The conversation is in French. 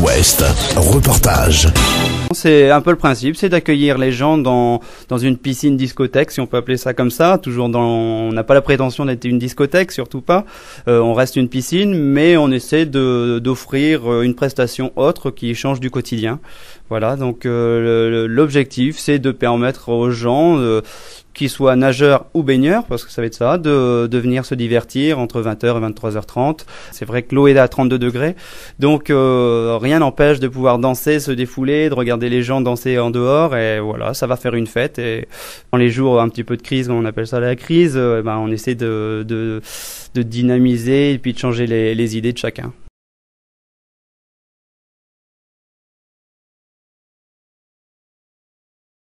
Ouest, reportage. C'est un peu le principe, c'est d'accueillir les gens dans, dans une piscine discothèque, si on peut appeler ça comme ça. Toujours dans, on n'a pas la prétention d'être une discothèque, surtout pas. Euh, on reste une piscine, mais on essaie de, d'offrir euh, une prestation autre qui change du quotidien. Voilà, donc euh, l'objectif, c'est de permettre aux gens qu'ils soient nageurs ou baigneurs, parce que ça va être ça, de, de venir se divertir entre 20h et 23h30. C'est vrai que l'eau est à 32 degrés, donc euh, rien n'empêche de pouvoir danser, se défouler, de regarder les gens danser en dehors, et voilà, ça va faire une fête. Et dans les jours un petit peu de crise, on appelle ça la crise, euh, ben, on essaie de, de, de, dynamiser et puis de changer les, les idées de chacun.